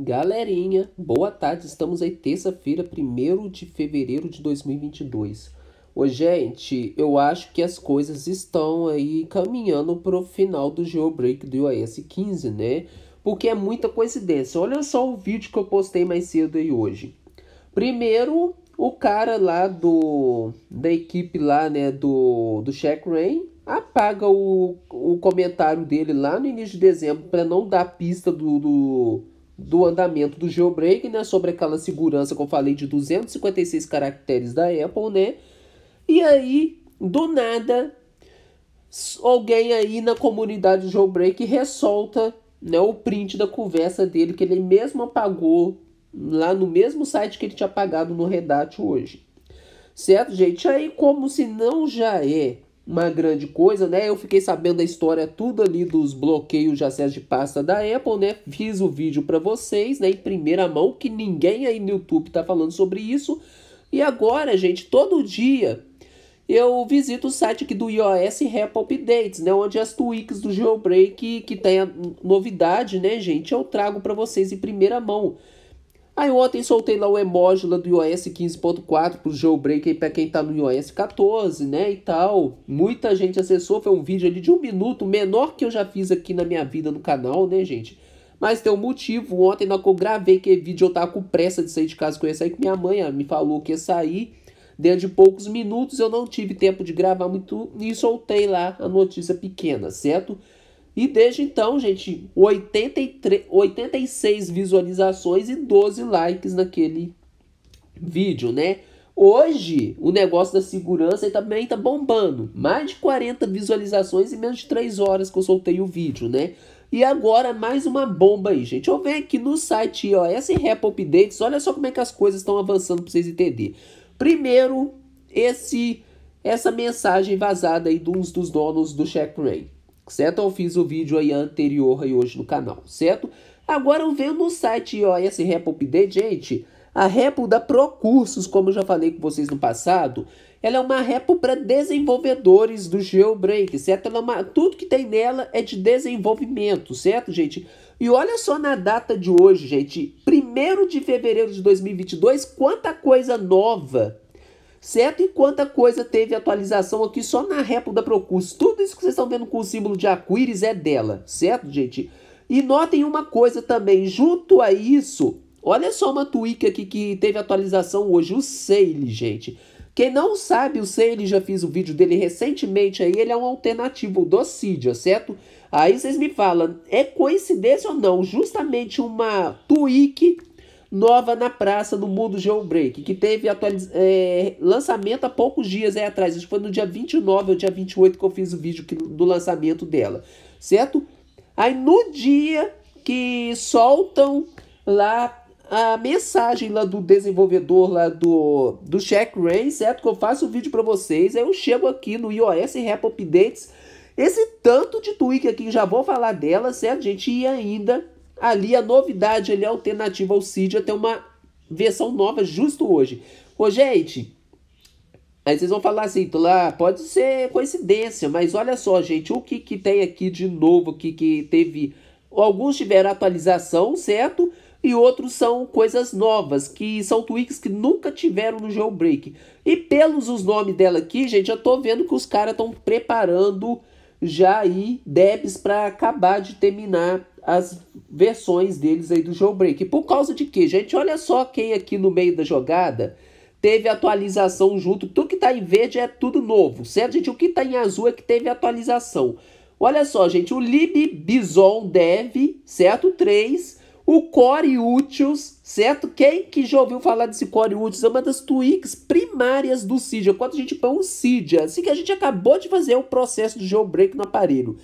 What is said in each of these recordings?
Galerinha, boa tarde, estamos aí terça-feira, 1 de fevereiro de 2022. Ô, gente, eu acho que as coisas estão aí caminhando pro final do jailbreak do iOS 15, né? Porque é muita coincidência. Olha só o vídeo que eu postei mais cedo aí hoje. Primeiro, o cara lá do da equipe lá, né, do, do Shaq Rain, apaga o, o comentário dele lá no início de dezembro para não dar pista do, do do andamento do jailbreak, né? Sobre aquela segurança que eu falei de 256 caracteres da Apple, né? E aí, do nada, alguém aí na comunidade do jailbreak ressolta né, o print da conversa dele que ele mesmo apagou lá no mesmo site que ele tinha apagado no Redact hoje. Certo, gente? Aí, como se não já é uma grande coisa, né? Eu fiquei sabendo da história tudo ali dos bloqueios de acesso de pasta da Apple, né? Fiz o vídeo para vocês, né, em primeira mão, que ninguém aí no YouTube tá falando sobre isso. E agora, gente, todo dia eu visito o site aqui do iOS Rap Updates, né, onde as tweaks do Jailbreak que tem a novidade, né, gente, eu trago para vocês em primeira mão. Aí ontem soltei lá o emoji lá do iOS 15.4 pro jailbreak aí pra quem tá no iOS 14, né, e tal. Muita gente acessou, foi um vídeo ali de um minuto, menor que eu já fiz aqui na minha vida no canal, né, gente. Mas tem um motivo, ontem na que eu gravei que vídeo eu tava com pressa de sair de casa, que eu ia sair, que minha mãe me falou que ia sair dentro de poucos minutos eu não tive tempo de gravar muito e soltei lá a notícia pequena, certo? E desde então, gente, 83, 86 visualizações e 12 likes naquele vídeo, né? Hoje, o negócio da segurança também tá bombando. Mais de 40 visualizações em menos de 3 horas que eu soltei o vídeo, né? E agora, mais uma bomba aí, gente. Eu venho aqui no site esse Rap Updates. Olha só como é que as coisas estão avançando para vocês entenderem. Primeiro, esse essa mensagem vazada aí de uns dos donos do CheckRain certo? Eu fiz o vídeo aí anterior aí hoje no canal, certo? Agora eu venho no site iOS Rap Update, gente. A Repo da Procursos, como eu já falei com vocês no passado, ela é uma Repo para desenvolvedores do Geobreak, certo? Ela é uma, tudo que tem nela é de desenvolvimento, certo, gente? E olha só na data de hoje, gente, 1 de fevereiro de 2022, quanta coisa nova certo? E quanta coisa teve atualização aqui só na réplica da Procurso. Tudo isso que vocês estão vendo com o símbolo de Aquiris é dela, certo, gente? E notem uma coisa também, junto a isso, olha só uma tweak aqui que teve atualização hoje, o Sale, gente. Quem não sabe, o Sale, já fiz o um vídeo dele recentemente aí, ele é um alternativo do Cydia, certo? Aí vocês me falam, é coincidência ou não? Justamente uma tweak nova na praça no mundo Jailbreak, que teve atualiz... É, lançamento há poucos dias aí é, atrás. Acho que foi no dia 29 é ou dia 28 que eu fiz o vídeo que, do lançamento dela, certo? Aí no dia que soltam lá a mensagem lá do desenvolvedor lá do, do Check Rain, certo? Que eu faço o vídeo para vocês. Aí eu chego aqui no iOS Rap Updates. Esse tanto de tweak aqui, já vou falar dela, certo, gente? E ainda ali a novidade, ele é alternativa ao Cydia, tem uma versão nova justo hoje. Ô, gente, aí vocês vão falar assim, lá pode ser coincidência, mas olha só, gente, o que, que tem aqui de novo, que, que teve... Alguns tiveram atualização, certo? E outros são coisas novas, que são tweaks que nunca tiveram no jailbreak. E pelos os nomes dela aqui, gente, eu tô vendo que os caras estão preparando já aí debs para acabar de terminar as versões deles aí do jailbreak. Por causa de quê, gente? Olha só quem aqui no meio da jogada teve atualização junto. Tudo que está em verde é tudo novo, certo, gente? O que está em azul é que teve atualização. Olha só, gente, o libbison dev, certo? 3, o core utils, certo? Quem que já ouviu falar desse core utils? É uma das tweaks primárias do Cydia. É quando a gente põe um Cydia, é assim que a gente acabou de fazer o processo de jailbreak no aparelho.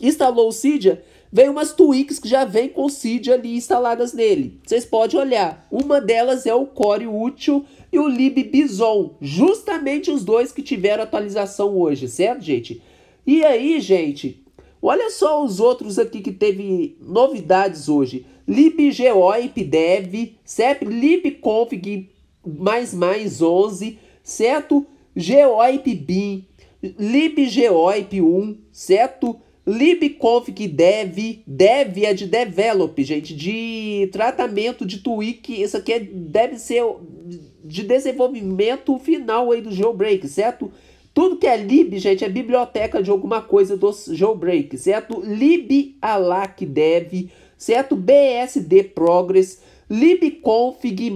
Instalou o Cydia, vem umas tweaks que já vem com o seed ali instaladas nele. Vocês podem olhar. Uma delas é o Core Útil e o LibBison. Justamente os dois que tiveram atualização hoje, certo, gente? E aí, gente, olha só os outros aqui que teve novidades hoje. LibGO, IPDev, LibConfig 11, certo? GOIP BIM, LibGOIP 1, certo? libconfig dev é de develop, gente, de tratamento de tweak, isso aqui é, deve ser de desenvolvimento final aí do jailbreak, certo? Tudo que é lib, gente, é biblioteca de alguma coisa do jailbreak, certo? libalac-dev, certo? BSD progress, libconfig++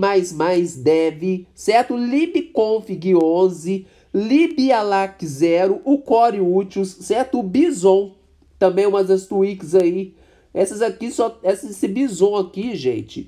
dev, certo? libconfig11, libalac0, o core útils, certo? O bison também umas das Twix aí. Essas aqui só. Esse bison aqui, gente.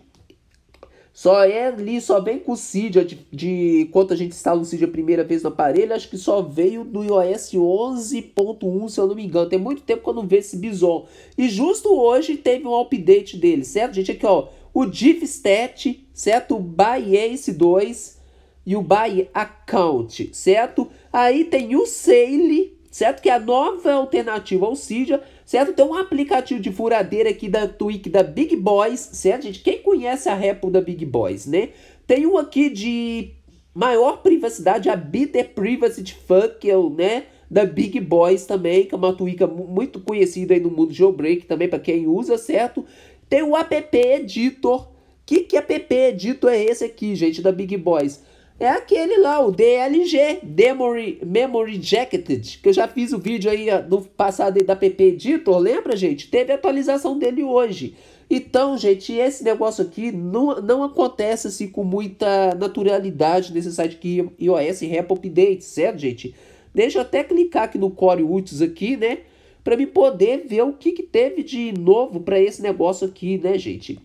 Só é ali, só vem com o Cydia de, de quando a gente instala o Cydia a primeira vez no aparelho. Acho que só veio do iOS 11.1, se eu não me engano. Tem muito tempo que eu não vejo esse Bison. E justo hoje teve um update dele, certo? Gente, aqui ó, o DivStat, certo? O ByAce 2 e o ByAccount, certo? Aí tem o Sale, certo? Que é a nova alternativa ao Cidia, certo? Tem então, um aplicativo de furadeira aqui da Twig da Big Boys, certo? Gente, quem conhece a Apple da Big Boys, né? Tem um aqui de maior privacidade, a Bitter Privacy Funk, né? Da Big Boys também, que é uma Twica muito conhecida aí no mundo jailbreak também, para quem usa, certo? Tem o app editor. Que que app editor é esse aqui, gente, da Big Boys? é aquele lá, o DLG, Memory, Memory Jacketed, que eu já fiz o vídeo aí no ah, passado da PP Editor, lembra, gente? Teve atualização dele hoje. Então, gente, esse negócio aqui não, não acontece assim com muita naturalidade nesse site que iOS Rap Update, certo, gente? Deixa eu até clicar aqui no Core Utils aqui, né? Para me poder ver o que, que teve de novo para esse negócio aqui, né, gente?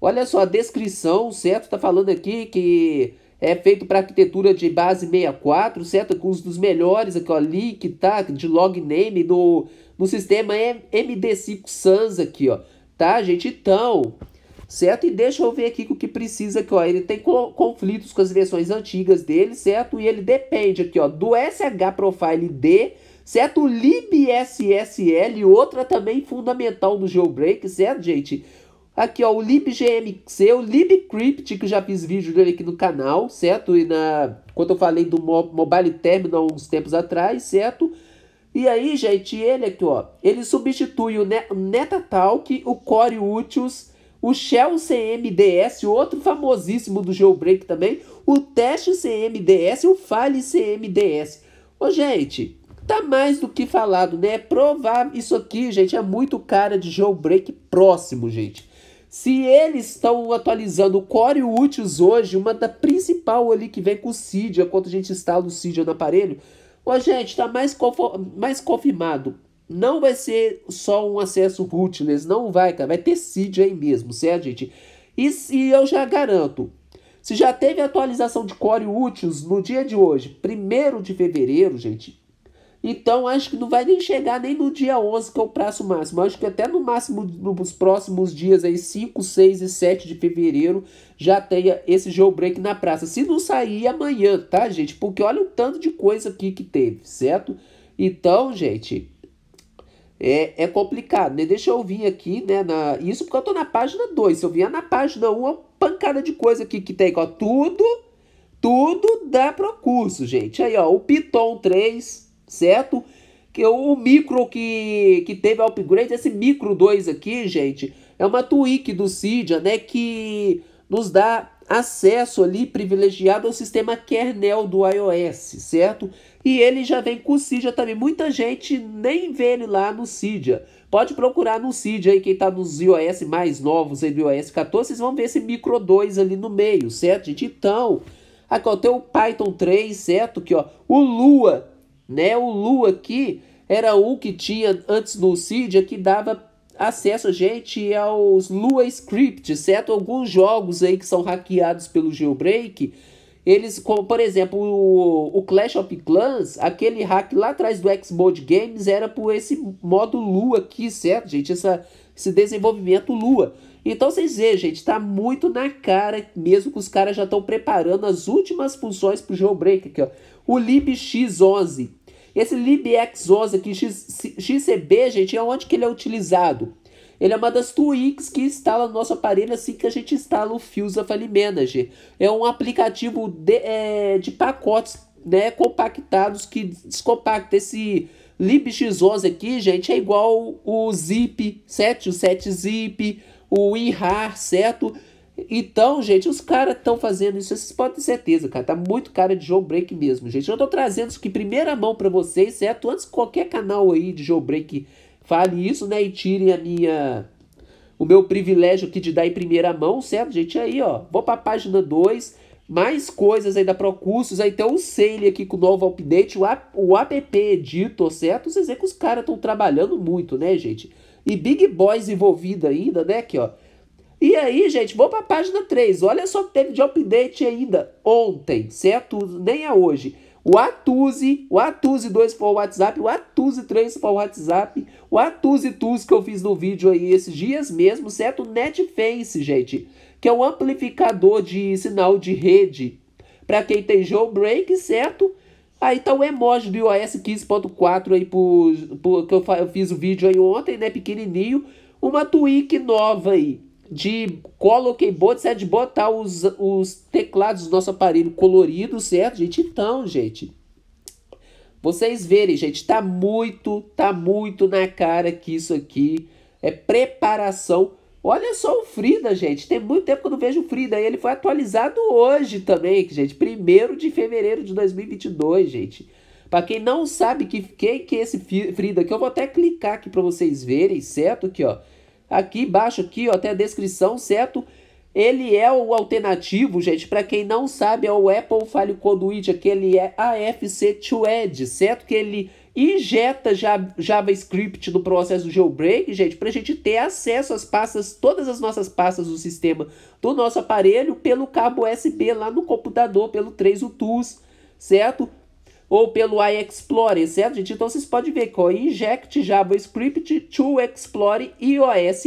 Olha só a descrição, certo? Tá falando aqui que é feito para arquitetura de base 64, certo? Com um dos melhores aqui, ó, leak, tá? De log name no, no sistema MD5 Sans aqui, ó. Tá, gente? Então, certo? E deixa eu ver aqui o que precisa aqui, ó. Ele tem conflitos com as versões antigas dele, certo? E ele depende aqui, ó, do SH Profile D, certo? O libSSL, outra também fundamental do Jailbreak, certo, gente? Aqui, ó, o libgmc, é o libcrypt, que eu já fiz vídeo dele aqui no canal, certo? E na... Quando eu falei do Mo Mobile Terminal uns tempos atrás, certo? E aí, gente, ele aqui, ó, ele substitui o NetaTalk, o Core Utils, o Shell CMDS, outro famosíssimo do Jailbreak também, o Teste CMDS e o File CMDS. Ô, gente, tá mais do que falado, né? É provável, isso aqui, gente, é muito cara de Jailbreak próximo, gente. Se eles estão atualizando o Core Utils hoje, uma da principal ali que vem com o Cydia, quando a gente instala o Cydia no aparelho, Ô, gente, está mais, mais confirmado. Não vai ser só um acesso rootless, né? não vai, cara. Vai ter Cydia aí mesmo, certo, gente? E, e eu já garanto, se já teve atualização de Core Utils no dia de hoje, 1 de fevereiro, gente, então acho que não vai nem chegar nem no dia 11, que é o prazo máximo. Acho que até no máximo nos próximos dias aí, 5, 6 e 7 de fevereiro, já tenha esse jailbreak na praça. Se não sair é amanhã, tá, gente? Porque olha o tanto de coisa aqui que teve, certo? Então, gente, é, é complicado, né? Deixa eu vir aqui, né? Na, isso porque eu tô na página 2. Se eu vier na página 1, é uma pancada de coisa aqui que tem, ó. Tudo, tudo dá pro curso, gente. Aí, ó, o Piton 3 certo? Que é o micro que, que teve upgrade, esse micro 2 aqui, gente, é uma tweak do Cydia, né, que nos dá acesso ali privilegiado ao sistema kernel do iOS, certo? E ele já vem com o Cydia também. Muita gente nem vê ele lá no Cydia. Pode procurar no Cydia aí, quem tá nos iOS mais novos aí do iOS 14, vocês vão ver esse micro 2 ali no meio, certo, gente? Então, aqui ó, tem o Python 3, certo? Que ó, o Lua né? O Lu aqui era o que tinha antes do Cydia é que dava acesso a gente aos Lua Script, certo? Alguns jogos aí que são hackeados pelo jailbreak, eles, como por exemplo o, o Clash of Clans, aquele hack lá atrás do Xbox Games era por esse modo Lua aqui, certo, gente? Essa, esse desenvolvimento Lua. Então vocês veem, gente, tá muito na cara, mesmo que os caras já estão preparando as últimas funções pro jailbreak aqui, ó. O libx11. Esse libx11 aqui, XCB, gente, é onde que ele é utilizado? Ele é uma das tweaks que instala no nosso aparelho assim que a gente instala o Fusa File Manager. É um aplicativo de, é, de pacotes né, compactados que descompacta esse libx11 aqui, gente, é igual o zip, 7, o 7 zip, o Inhar, certo? Então, gente, os caras estão fazendo isso, vocês podem ter certeza, cara. Tá muito cara de break mesmo, gente. Eu tô trazendo isso aqui primeira mão para vocês, certo? Antes que qualquer canal aí de break fale isso, né? E tirem a minha. O meu privilégio aqui de dar em primeira mão, certo, gente? Aí, ó, vou pra página 2. Mais coisas aí da Procursos. Aí tem o sale aqui com o novo update, o, app, o app editor, certo? Vocês veem que os caras estão trabalhando muito, né, gente? e big boys envolvido ainda, né? Aqui, ó. E aí, gente, vou para a página 3. Olha só teve de update ainda ontem, certo? Nem é hoje. O Atuse, o Atuse 2 o WhatsApp, o Atuse 3 o WhatsApp, o Atuse Tools que eu fiz no vídeo aí esses dias mesmo, certo? NetFace, gente, que é um amplificador de sinal de rede para quem tem jailbreak, certo? Aí ah, tá então o emoji do iOS 15.4 aí, por, por, que eu, eu fiz o vídeo aí ontem, né, pequenininho. Uma tweak nova aí, de coloquei bots, é de botar os, os teclados do nosso aparelho colorido, certo, gente? Então, gente, vocês verem, gente, tá muito, tá muito na cara que isso aqui é preparação Olha só o Frida, gente. Tem muito tempo que eu não vejo o Frida. E ele foi atualizado hoje também, gente. 1 de fevereiro de 2022, gente. Para quem não sabe que, que é esse Frida aqui, eu vou até clicar aqui para vocês verem, certo? Aqui, ó. Aqui embaixo, aqui, ó, até a descrição, certo? Ele é o alternativo, gente. Para quem não sabe, é o Apple File Conduit, aquele é AFC2ED, certo? Que ele injeta já JavaScript no processo jailbreak, gente, para a gente ter acesso às pastas, todas as nossas pastas do sistema do nosso aparelho pelo cabo USB lá no computador, pelo 3 UTUS, certo? Ou pelo iExplorer, certo, gente? Então vocês podem ver que o inject JavaScript to Explore iOS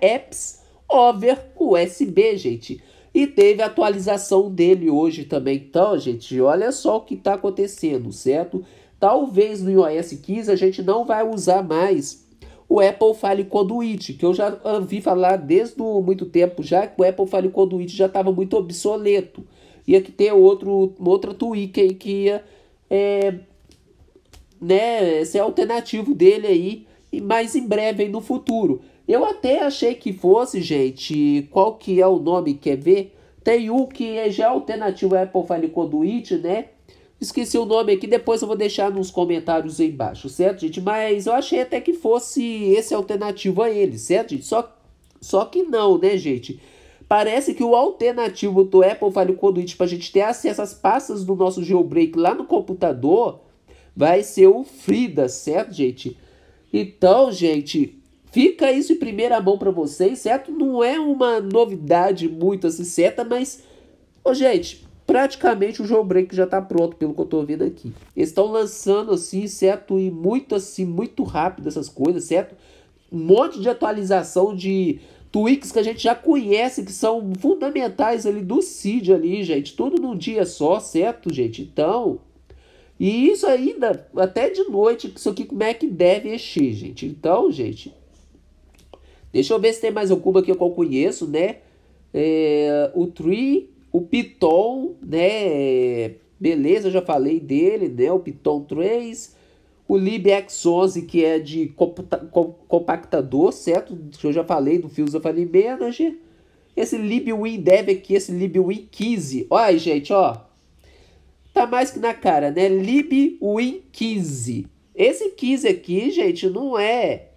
apps over USB, gente. E teve atualização dele hoje também. Então, gente, olha só o que está acontecendo, certo? Talvez no iOS 15 a gente não vai usar mais o Apple File Conduit, que eu já vi falar desde muito tempo já que o Apple File Conduit já estava muito obsoleto. Ia que ter outro, outra tweak aí que ia é, né, ser alternativo dele aí, e mais em breve aí no futuro. Eu até achei que fosse, gente, qual que é o nome, quer ver? Tem um que é já alternativo Apple File Conduit, né? Esqueci o nome aqui, depois eu vou deixar nos comentários aí embaixo, certo, gente? Mas eu achei até que fosse esse alternativo a ele, certo, gente? Só, só que não, né, gente? Parece que o alternativo do Apple File Conduit para a gente ter acesso às pastas do nosso jailbreak lá no computador vai ser o Frida, certo, gente? Então, gente, fica isso em primeira mão para vocês, certo? Não é uma novidade muito assim certa, mas, ô, gente, praticamente o João Break já está pronto, pelo que eu estou vendo aqui. Eles estão lançando assim, certo? E muito assim, muito rápido essas coisas, certo? Um monte de atualização de tweaks que a gente já conhece, que são fundamentais ali do CID ali, gente. Tudo num dia só, certo, gente? Então, e isso ainda, até de noite, isso aqui como é que deve encher, gente. Então, gente, deixa eu ver se tem mais alguma que eu conheço, né? É, o Tree o Piton, né? Beleza, já falei dele, né? O Piton 3. O LibX11, que é de co compactador, certo? Que eu já falei do Fios of Manager. Esse LibWinDev aqui, esse LibWin15. Olha aí, gente, ó. Tá mais que na cara, né? LibWin15. Esse 15 aqui, gente, não é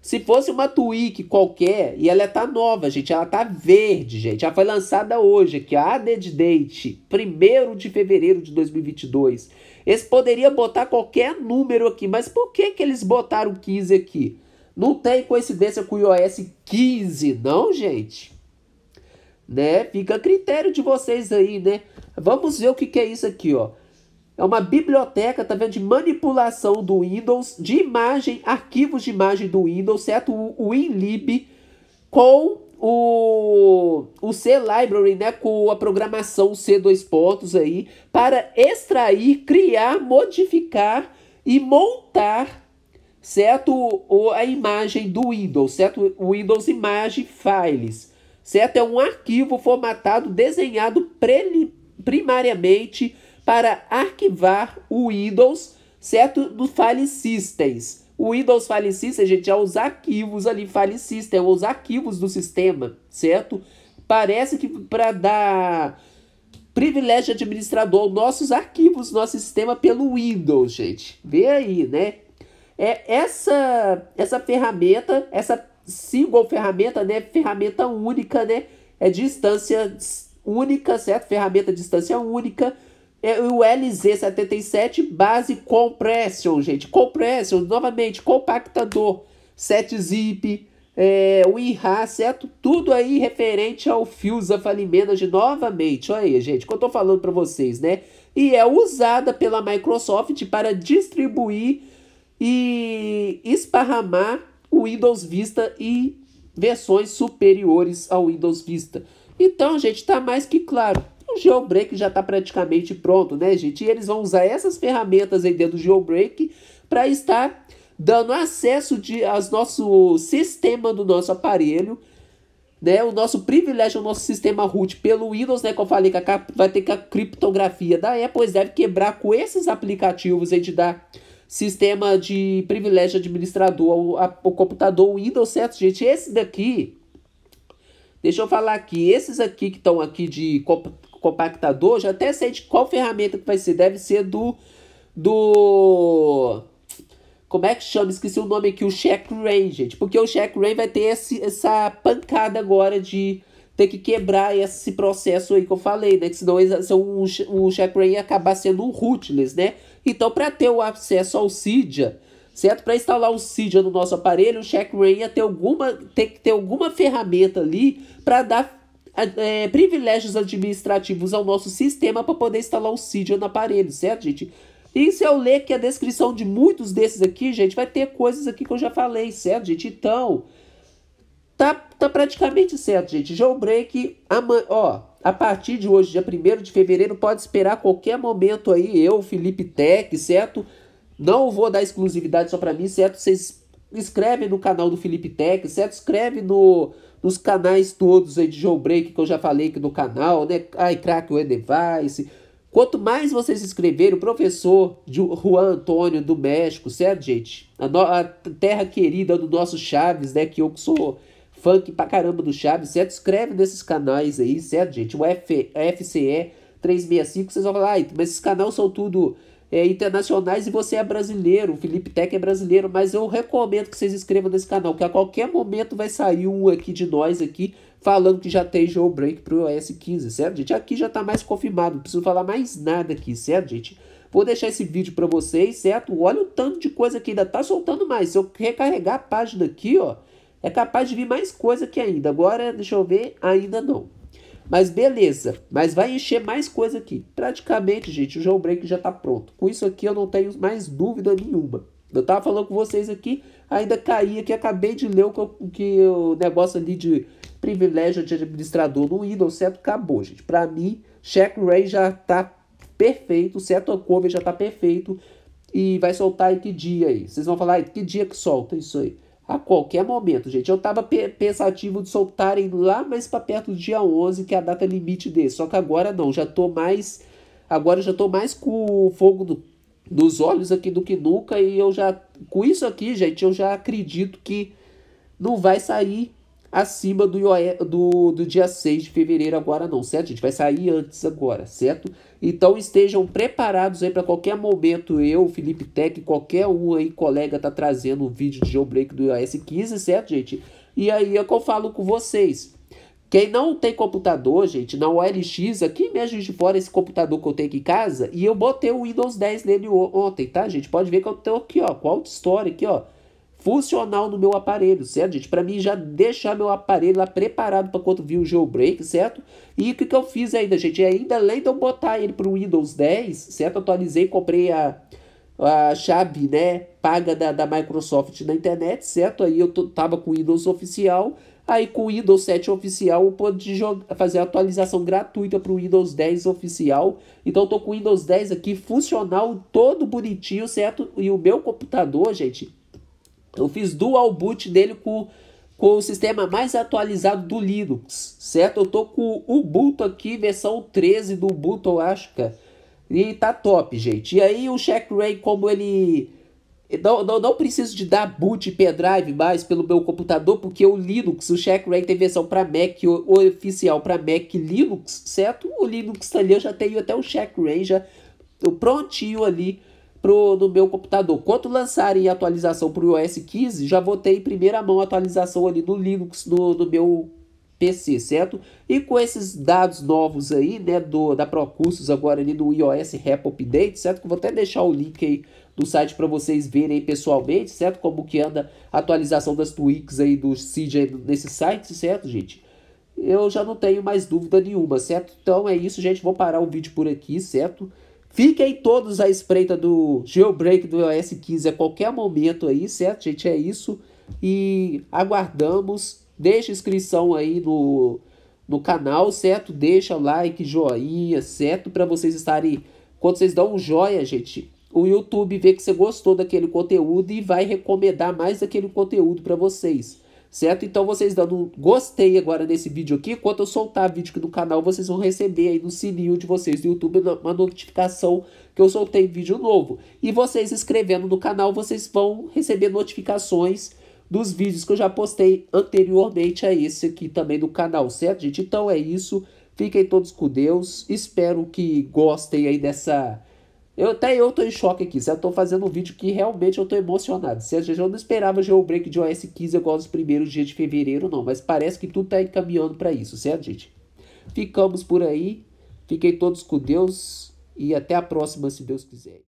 se fosse uma Twig qualquer, e ela tá nova, gente, ela tá verde, gente, ela foi lançada hoje, aqui, a Added Date, 1 de fevereiro de 2022. Eles poderiam botar qualquer número aqui, mas por que que eles botaram 15 aqui? Não tem coincidência com o iOS 15, não, gente? Né? Fica a critério de vocês aí, né? Vamos ver o que, que é isso aqui, ó. É uma biblioteca, tá vendo, de manipulação do Windows, de imagem, arquivos de imagem do Windows, certo? O WinLib com o, o C Library, né, com a programação C dois pontos aí, para extrair, criar, modificar e montar, certo, o, a imagem do Windows, certo? O Windows Image Files, certo? É um arquivo formatado, desenhado primariamente para arquivar o Windows certo? Do Systems. O Windows IDOS a gente, é os arquivos ali File System, é os arquivos do sistema, certo? Parece que para dar privilégio administrador nossos arquivos, nosso sistema pelo Windows, gente. Vê aí, né? É essa essa ferramenta, essa single ferramenta, né? Ferramenta única, né? É distância única, certo? Ferramenta distância única é o LZ77 base compression, gente. Compression, novamente, compactador, 7-zip, é, o IHA, certo? Tudo aí referente ao Fiusa Falimenage novamente. Olha aí, gente, que eu tô falando para vocês, né? E é usada pela Microsoft para distribuir e esparramar o Windows Vista e versões superiores ao Windows Vista. Então, gente, tá mais que claro o jailbreak já está praticamente pronto, né, gente? E eles vão usar essas ferramentas aí dentro do jailbreak para estar dando acesso de, ao nosso sistema do nosso aparelho, né? O nosso privilégio, o nosso sistema root pelo Windows, né? Que eu falei que a, vai ter que a criptografia da Apple deve quebrar com esses aplicativos aí de dar sistema de privilégio administrador ao, ao computador Windows, certo, gente? Esse daqui, deixa eu falar aqui, esses aqui que estão aqui de compactador, já até sei de qual ferramenta que vai ser. Deve ser do. Do. Como é que chama? Esqueci o nome aqui, o Check Range. Tipo, porque o Check Range vai ter esse, essa pancada agora de ter que quebrar esse processo aí que eu falei, né? Que senão o, o SharePoint ia acabar sendo um rootless, né? Então, para ter o acesso ao Cydia, certo? Para instalar o Cydia no nosso aparelho, o SharePoint ia ter, alguma, ter que ter alguma ferramenta ali para dar é, privilégios administrativos ao nosso sistema para poder instalar o Cydia no aparelho, certo, gente? E se eu ler que a descrição de muitos desses aqui, gente, vai ter coisas aqui que eu já falei, certo, gente? Então, tá, tá praticamente certo, gente. Jailbreak, break, ó, a partir de hoje, dia 1 de fevereiro, pode esperar qualquer momento aí, eu, Felipe Tech, certo? Não vou dar exclusividade só para mim, certo? Vocês inscrevem no canal do Felipe Tech, certo? Escreve no nos canais todos aí de break que eu já falei aqui no canal, né? crack o device Quanto mais vocês se inscreverem, o professor Juan Antônio do México, certo, gente? A, no, a, terra querida do nosso Chaves, né? Que eu sou funk pra caramba do Chaves, certo? Escreve nesses canais aí, certo, gente? O F, FCE 365, vocês vão falar, ah, mas esses canais são tudo é, internacionais e você é brasileiro, o Felipe Tech é brasileiro, mas eu recomendo que vocês inscrevam nesse canal, que a qualquer momento vai sair um aqui de nós aqui falando que já tem jailbreak para o iOS 15, certo, gente? Aqui já está mais confirmado, não preciso falar mais nada aqui, certo, gente? Vou deixar esse vídeo para vocês, certo? Olha o tanto de coisa que ainda está soltando mais. Se eu recarregar a página aqui, ó, é capaz de vir mais coisa aqui ainda. Agora, deixa eu ver, ainda não. Mas beleza, mas vai encher mais coisa aqui. Praticamente, gente, o jailbreak já está pronto. Com isso aqui eu não tenho mais dúvida nenhuma. Eu estava falando com vocês aqui, ainda caí aqui, acabei de ler o que, o negócio ali de privilégio de administrador no Windows, certo? Acabou, gente. Para mim, check ray já está perfeito, certo? cover já está perfeito e vai soltar em que dia aí? Vocês vão falar, que dia que solta isso aí? a qualquer momento, gente. Eu estava pensativo de soltarem lá mais para perto do dia 11, que é a data limite desse. Só que agora não, já tô mais agora já tô mais com o fogo do, nos olhos aqui do que nunca e eu já com isso aqui, gente, eu já acredito que não vai sair acima do, do, do dia 6 de fevereiro agora não, certo? A gente vai sair antes agora, certo? Então estejam preparados aí para qualquer momento eu, Felipe Tech, qualquer um aí, colega, tá trazendo um vídeo de jailbreak do iOS 15, certo, gente? E aí é que eu falo com vocês. Quem não tem computador, gente, na OLX, aqui mesmo de fora, esse computador que eu tenho aqui em casa, e eu botei o Windows 10 nele ontem, tá, gente? Pode ver que eu tenho aqui, ó, qual história aqui, ó funcional no meu aparelho, certo, gente? Para mim já deixar meu aparelho lá preparado para quando vir o jailbreak, certo? E o que, que eu fiz ainda, gente? É ainda além de eu botar ele para o Windows 10, certo? Atualizei, comprei a, a chave, né? Paga da, da Microsoft na internet, certo? Aí eu tava com o Windows oficial. Aí com o Windows 7 oficial eu pude fazer a atualização gratuita para o Windows 10 oficial. Então eu tô com o Windows 10 aqui funcional, todo bonitinho, certo? E o meu computador, gente, eu fiz dual boot dele com, com o sistema mais atualizado do Linux, certo? Eu tô com o Ubuntu aqui, versão 13 do Ubuntu, eu acho, cara. E tá top, gente. E aí o CheckRay, como ele... Não, não, não, preciso de dar boot pendrive mais pelo meu computador, porque o Linux, o CheckRay tem versão para Mac, o, o oficial para Mac Linux, certo? O Linux ali eu já tenho até o CheckRay já prontinho ali pro, no meu computador. Quando lançarem atualização para o iOS 15, já vou ter em primeira mão atualização ali no Linux, no, no meu PC, certo? E com esses dados novos aí, né, do, da Procursos agora ali do iOS Rap Update, certo? Que vou até deixar o link aí do site para vocês verem aí pessoalmente, certo? Como que anda a atualização das tweaks aí do Cid aí nesse site, certo, gente? Eu já não tenho mais dúvida nenhuma, certo? Então é isso, gente. Vou parar o vídeo por aqui, certo? Fiquem todos à espreita do jailbreak do iOS 15 a qualquer momento aí, certo, gente? É isso. E aguardamos. Deixa inscrição aí no, no canal, certo? Deixa like, joinha, certo? Para vocês estarem. Quando vocês dão um joia, gente, o YouTube vê que você gostou daquele conteúdo e vai recomendar mais daquele conteúdo para vocês certo? Então vocês dando gostei agora nesse vídeo aqui, quando eu soltar vídeo aqui no canal, vocês vão receber aí no sininho de vocês do YouTube uma notificação que eu soltei vídeo novo. E vocês inscrevendo no canal, vocês vão receber notificações dos vídeos que eu já postei anteriormente a esse aqui também do canal, certo, gente? Então é isso. Fiquem todos com Deus. Espero que gostem aí dessa eu, até eu tô em choque aqui. Se eu tô fazendo um vídeo que realmente eu tô emocionado. Se eu não esperava jailbreak de OS 15 igual nos primeiros dias de fevereiro, não. Mas parece que tudo tá encaminhando para isso, certo, gente? Ficamos por aí. Fiquem todos com Deus. E até a próxima, se Deus quiser.